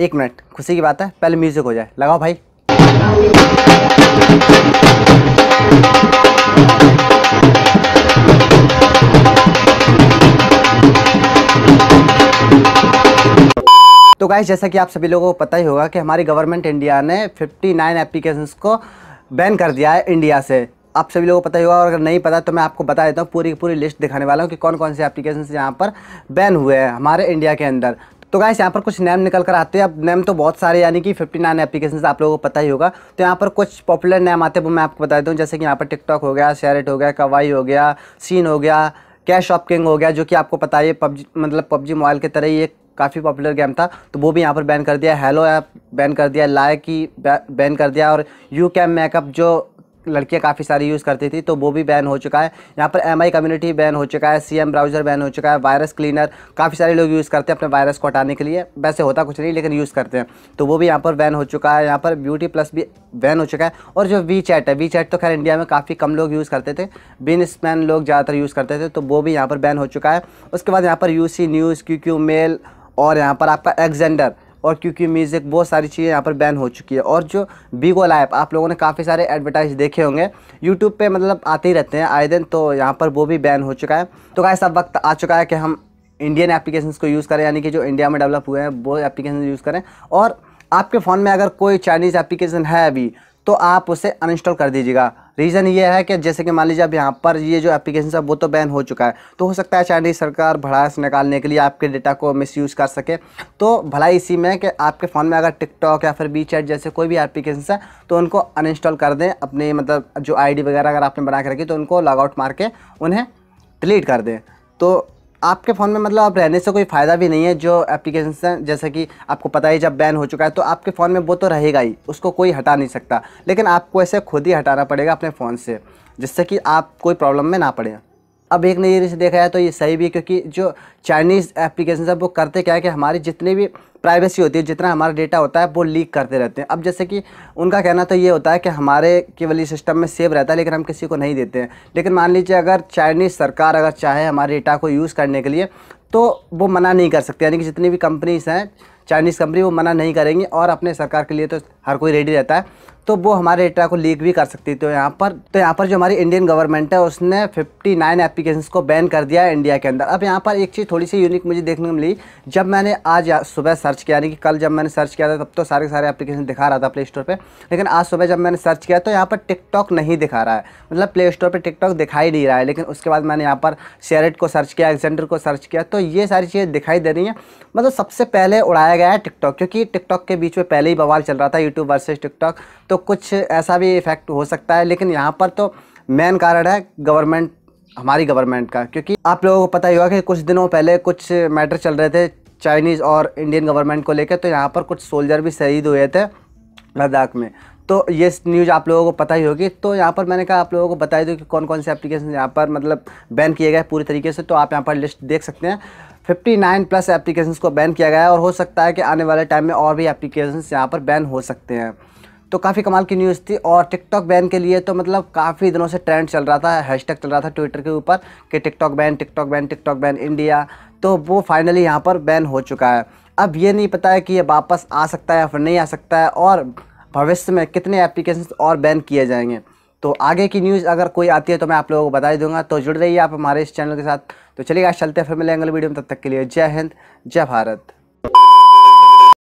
एक मिनट खुशी की बात है पहले म्यूज़िक हो जाए लगाओ भाई तो गाइस जैसा कि आप सभी लोगों को पता ही होगा कि हमारी गवर्नमेंट इंडिया ने 59 एप्लीकेशंस को बैन कर दिया है इंडिया से आप सभी लोगों को पता ही होगा और अगर नहीं पता तो मैं आपको बता देता हूँ पूरी पूरी लिस्ट दिखाने वाला हूँ कि कौन कौन से एप्लीकेशन यहाँ पर बैन हुए हैं हमारे इंडिया के अंदर तो गाइस यहाँ पर कुछ नेम निकल कर आते हैं अब नेम तो बहुत सारे यानी कि 59 नाइन एप्लीकेशन आप लोगों को पता ही होगा तो यहाँ पर कुछ पॉपुलर नेम आते हैं वो मैं आपको बता दूँ जैसे कि यहाँ पर टिकटॉक हो गया शेयरट हो गया कवाई हो गया सीन हो गया कैश ऑफ किंग हो गया जो कि आपको पता है पबजी मतलब पबजी मोबाइल की तरह ही एक काफ़ी पॉपुलर गेम था तो वो भी यहाँ पर बैन कर दिया हेलो ऐप बैन कर दिया लाइक की बैन कर दिया और यू कैम मेकअप जो लड़कियां काफ़ी सारी यूज़ करती थी तो वो भी बैन हो चुका है यहाँ पर एम कम्युनिटी बैन हो चुका है सी ब्राउज़र बैन हो चुका है वायरस क्लीनर काफ़ी सारे लोग यूज़ करते हैं अपने वायरस को हटाने के लिए वैसे होता कुछ नहीं लेकिन यूज़ करते हैं तो वो भी यहाँ पर बैन हो चुका है यहाँ पर ब्यूटी प्लस भी बैन हो चुका है और जो वी चैट है वी चैट तो खैर इंडिया में काफ़ी कम लोग यूज़ करते थे बिन स्पैन लोग ज़्यादातर यूज़ करते थे तो वो भी यहाँ पर बैन हो चुका है उसके बाद यहाँ पर यू न्यूज़ क्यू मेल और यहाँ पर आपका एग्जेंडर और क्योंकि म्यूज़िक बहुत सारी चीज़ें यहाँ पर बैन हो चुकी है और जो बीगो ऐप आप लोगों ने काफ़ी सारे एडवर्टाइज देखे होंगे यूट्यूब पर मतलब आते ही रहते हैं आए दिन तो यहाँ पर वो भी बैन हो चुका है तो क्या सब वक्त आ चुका है कि हम इंडियन एप्लीकेशन को यूज़ करें यानी कि जो इंडिया में डेवलप हुए हैं वो एप्लीकेशन यूज़ करें और आपके फ़ोन में अगर कोई चाइनीज़ एप्लीकेशन है अभी तो आप उसे अनइंस्टॉल कर दीजिएगा रीज़न ये है कि जैसे कि मान लीजिए अब यहाँ पर ये जो एप्लीकेशन है वो तो बैन हो चुका है तो हो सकता है चाइनीज सरकार भड़ास निकालने के लिए आपके डेटा को मिसयूज़ कर सके तो भलाई इसी में कि आपके फ़ोन में अगर टिकटॉक या फिर बी चैट जैसे कोई भी एप्लीकेशन है तो उनको अनइंस्टॉल कर दें अपने मतलब जो आई वगैरह अगर आपने बना के रखी तो उनको लॉगआउट मार के उन्हें डिलीट कर दें तो आपके फ़ोन में मतलब आप रहने से कोई फ़ायदा भी नहीं है जो एप्लीकेशन है जैसे कि आपको पता ही जब बैन हो चुका है तो आपके फ़ोन में वो तो रहेगा ही उसको कोई हटा नहीं सकता लेकिन आपको ऐसे खुद ही हटाना पड़ेगा अपने फ़ोन से जिससे कि आप कोई प्रॉब्लम में ना पड़ें अब एक नज़र से देखा जाए तो ये सही भी क्योंकि जो चाइनीज़ एप्लीकेशन है वो करते क्या है कि हमारी जितनी भी प्राइवेसी होती है जितना हमारा डेटा होता है वो लीक करते रहते हैं अब जैसे कि उनका कहना तो ये होता है कि हमारे केवल सिस्टम में सेव रहता है लेकिन हम किसी को नहीं देते हैं लेकिन मान लीजिए अगर चाइनीज़ सरकार अगर चाहे हमारे डेटा को यूज़ करने के लिए तो वो मना नहीं कर सकते यानी कि जितनी भी कंपनीज़ हैं चाइनीज़ कंपनी वो मना नहीं करेंगी और अपने सरकार के लिए तो हर कोई रेडी रहता है तो वो हमारे डेटा को लीक भी कर सकती तो यहाँ पर तो यहाँ पर जो हमारी इंडियन गवर्नमेंट है उसने 59 नाइन एप्लीकेशन को बैन कर दिया है इंडिया के अंदर अब यहाँ पर एक चीज़ थोड़ी सी यूनिक मुझे देखने को मिली जब मैंने आज सुबह सर्च किया यानी कि कल जब मैंने सर्च किया था तब तो सारे सारे एप्लीकेशन दिखा रहा था प्ले स्टोर पर लेकिन आज सुबह जब मैंने सर्च किया तो यहाँ पर टिकटॉक नहीं दिखा रहा है मतलब प्ले स्टोर पर टिकटॉक दिखाई नहीं रहा है लेकिन उसके बाद मैंने यहाँ पर शेरेट को सर्च किया एग्जेंडर को सर्च किया तो ये सारी चीज़ें दिखाई दे रही हैं मतलब सबसे पहले उड़ाया गया है टिकटॉक क्योंकि टिकटॉक के बीच में पहले ही बवाल चल रहा था यूट्यूब यूट्यूब वर्सेज टिकटॉक तो कुछ ऐसा भी इफेक्ट हो सकता है लेकिन यहाँ पर तो मेन कारण है गवर्नमेंट हमारी गवर्नमेंट का क्योंकि आप लोगों को पता ही होगा कि कुछ दिनों पहले कुछ मैटर चल रहे थे चाइनीज़ और इंडियन गवर्नमेंट को लेकर तो यहाँ पर कुछ सोल्जर भी शहीद हुए थे लद्दाख में तो ये न्यूज़ आप लोगों को पता ही होगी तो यहाँ पर मैंने कहा आप लोगों को बता दूँ तो कि कौन कौन से एप्लीकेशन यहाँ पर मतलब बैन किए गए पूरी तरीके से तो आप यहाँ पर लिस्ट देख सकते हैं 59 प्लस एप्लीकेशन को बैन किया गया है और हो सकता है कि आने वाले टाइम में और भी एप्लीकेशन यहाँ पर बैन हो सकते हैं तो काफ़ी कमाल की न्यूज़ थी और टिकटॉक बैन के लिए तो मतलब काफ़ी दिनों से ट्रेंड चल रहा था हैशटैग चल रहा था ट्विटर के ऊपर कि TikTok ban TikTok ban TikTok ban India तो वो फाइनली यहाँ पर बैन हो चुका है अब ये नहीं पता है कि ये वापस आ सकता है या फिर नहीं आ सकता है और भविष्य में कितने एप्लीकेशन और बैन किए जाएंगे तो आगे की न्यूज़ अगर कोई आती है तो मैं आप लोगों को बता ही दूंगा तो जुड़ रही है आप हमारे इस चैनल के साथ तो चलिए आज चलते फिर मिलेंगे वीडियो में तब तक के लिए जय हिंद जय भारत